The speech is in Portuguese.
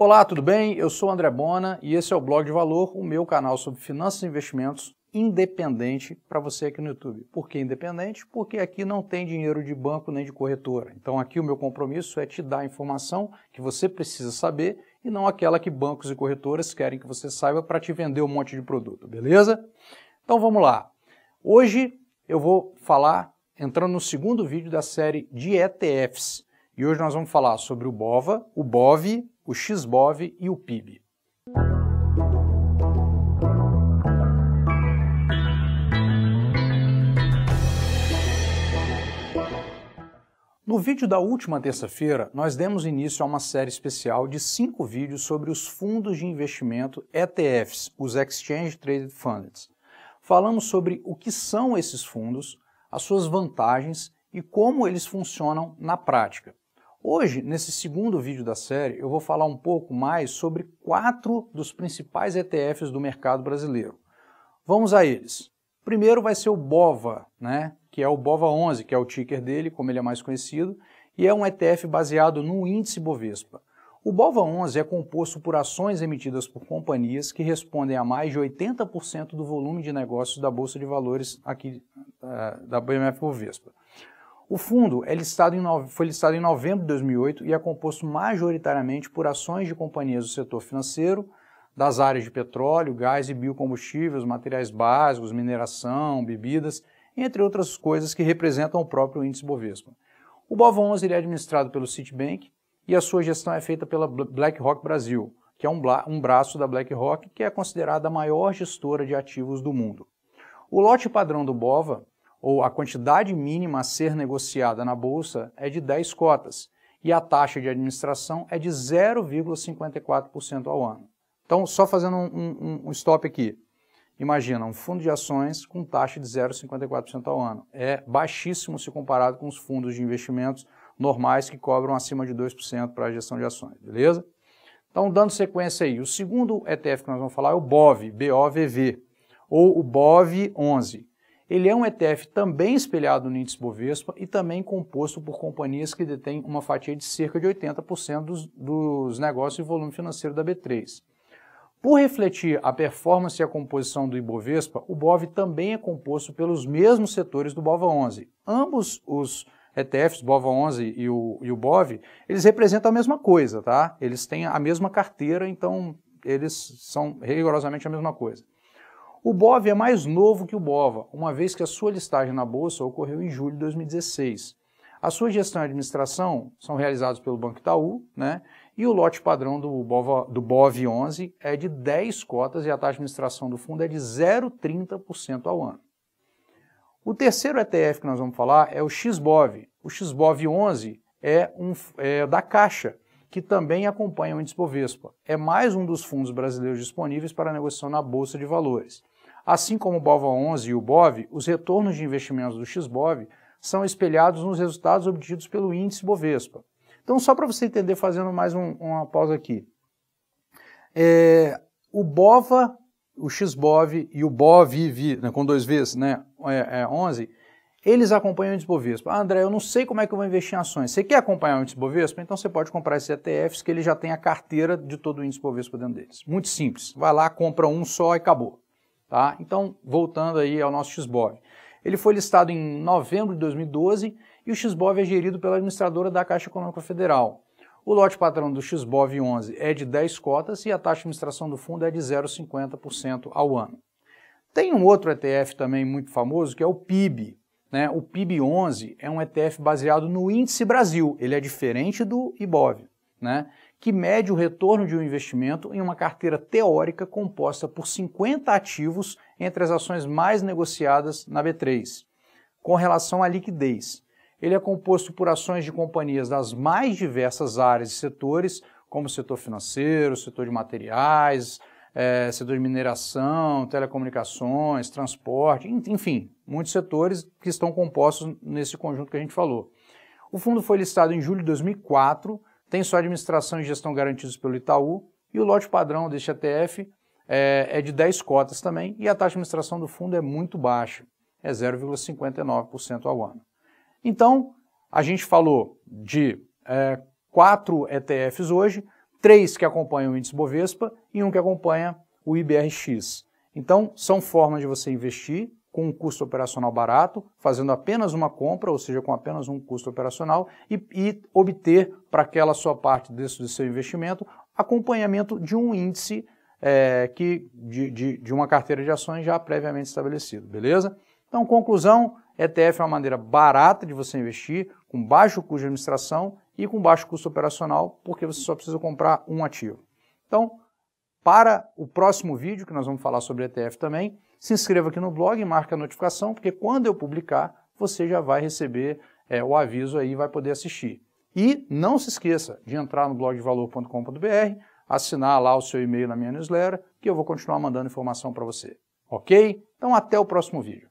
Olá, tudo bem? Eu sou André Bona e esse é o Blog de Valor, o meu canal sobre finanças e investimentos independente para você aqui no YouTube. Por que independente? Porque aqui não tem dinheiro de banco nem de corretora. Então aqui o meu compromisso é te dar a informação que você precisa saber e não aquela que bancos e corretoras querem que você saiba para te vender um monte de produto, beleza? Então vamos lá. Hoje eu vou falar, entrando no segundo vídeo da série de ETFs. E hoje nós vamos falar sobre o BOVA, o Bove o XBOV e o PIB. No vídeo da última terça-feira, nós demos início a uma série especial de cinco vídeos sobre os fundos de investimento ETFs, os Exchange Traded Funds. Falamos sobre o que são esses fundos, as suas vantagens e como eles funcionam na prática. Hoje, nesse segundo vídeo da série, eu vou falar um pouco mais sobre quatro dos principais ETFs do mercado brasileiro. Vamos a eles. Primeiro vai ser o BOVA, né, que é o BOVA11, que é o ticker dele, como ele é mais conhecido, e é um ETF baseado no índice Bovespa. O BOVA11 é composto por ações emitidas por companhias que respondem a mais de 80% do volume de negócios da Bolsa de Valores aqui ah, da BMF Bovespa. O fundo é listado em, foi listado em novembro de 2008 e é composto majoritariamente por ações de companhias do setor financeiro, das áreas de petróleo, gás e biocombustíveis, materiais básicos, mineração, bebidas, entre outras coisas que representam o próprio índice Bovespa. O BOV11 é administrado pelo Citibank e a sua gestão é feita pela BlackRock Brasil, que é um, um braço da BlackRock que é considerada a maior gestora de ativos do mundo. O lote padrão do BOVA ou a quantidade mínima a ser negociada na bolsa é de 10 cotas e a taxa de administração é de 0,54% ao ano. Então, só fazendo um, um, um, stop aqui. Imagina um fundo de ações com taxa de 0,54% ao ano. É baixíssimo se comparado com os fundos de investimentos normais que cobram acima de 2% para a gestão de ações, beleza? Então, dando sequência aí, o segundo ETF que nós vamos falar é o BOV, BOVV, ou o BOV11, ele é um ETF também espelhado no índice Bovespa e também composto por companhias que detêm uma fatia de cerca de 80% dos, dos negócios e volume financeiro da B3. Por refletir a performance e a composição do Ibovespa, o BOV também é composto pelos mesmos setores do BOVA11. Ambos os ETFs, BOVA11 e o, e o BOV, eles representam a mesma coisa, tá? Eles têm a mesma carteira, então eles são rigorosamente a mesma coisa. O BOV é mais novo que o BOVA, uma vez que a sua listagem na bolsa ocorreu em julho de 2016. A sua gestão e administração são realizados pelo Banco Itaú, né? E o lote padrão do BOV, do BOV 11 é de 10 cotas e a taxa de administração do fundo é de 0,30% ao ano. O terceiro ETF que nós vamos falar é o XBOV. O XBOV 11 é, um, é da Caixa que também acompanha o índice Bovespa. É mais um dos fundos brasileiros disponíveis para negociação na Bolsa de Valores. Assim como o BOVA11 e o BOV, os retornos de investimentos do XBOV são espelhados nos resultados obtidos pelo índice Bovespa. Então, só para você entender, fazendo mais um, uma pausa aqui. É, o BOVA, o XBOV e o BOVIV, né, com dois Vs, né, é, é 11, eles acompanham o índice Bovespa. Ah, André, eu não sei como é que eu vou investir em ações. Você quer acompanhar o índice Bovespa? Então você pode comprar esses ETFs que ele já tem a carteira de todo o índice Bovespa dentro deles. Muito simples. Vai lá, compra um só e acabou. Tá? Então, voltando aí ao nosso XBOV. Ele foi listado em novembro de 2012 e o XBOV é gerido pela administradora da Caixa Econômica Federal. O lote padrão do XBOV 11 é de 10 cotas e a taxa de administração do fundo é de 0,50% ao ano. Tem um outro ETF também muito famoso que é o PIB, né? O PIB11 é um ETF baseado no índice Brasil, ele é diferente do IBOV, né? que mede o retorno de um investimento em uma carteira teórica composta por 50 ativos entre as ações mais negociadas na B3. Com relação à liquidez, ele é composto por ações de companhias das mais diversas áreas e setores, como o setor financeiro, o setor de materiais, é, setor de mineração, telecomunicações, transporte, enfim, muitos setores que estão compostos nesse conjunto que a gente falou. O fundo foi listado em julho de 2004, tem sua administração e gestão garantidos pelo Itaú, e o lote padrão deste ETF é, é de 10 cotas também, e a taxa de administração do fundo é muito baixa, é 0,59% ao ano. Então, a gente falou de é, quatro ETFs hoje, três que acompanham o índice Bovespa e um que acompanha o IBRX. Então, são formas de você investir com um custo operacional barato, fazendo apenas uma compra, ou seja, com apenas um custo operacional, e, e obter para aquela sua parte desse, do seu investimento acompanhamento de um índice é, que de, de, de, uma carteira de ações já previamente estabelecido, beleza? Então, conclusão, ETF é uma maneira barata de você investir, com baixo custo de administração e com baixo custo operacional, porque você só precisa comprar um ativo. Então, para o próximo vídeo, que nós vamos falar sobre ETF também, se inscreva aqui no blog e marque a notificação, porque quando eu publicar, você já vai receber é, o aviso aí e vai poder assistir. E não se esqueça de entrar no blogdevalor.com.br, assinar lá o seu e-mail na minha newsletter, que eu vou continuar mandando informação para você. Ok? Então até o próximo vídeo.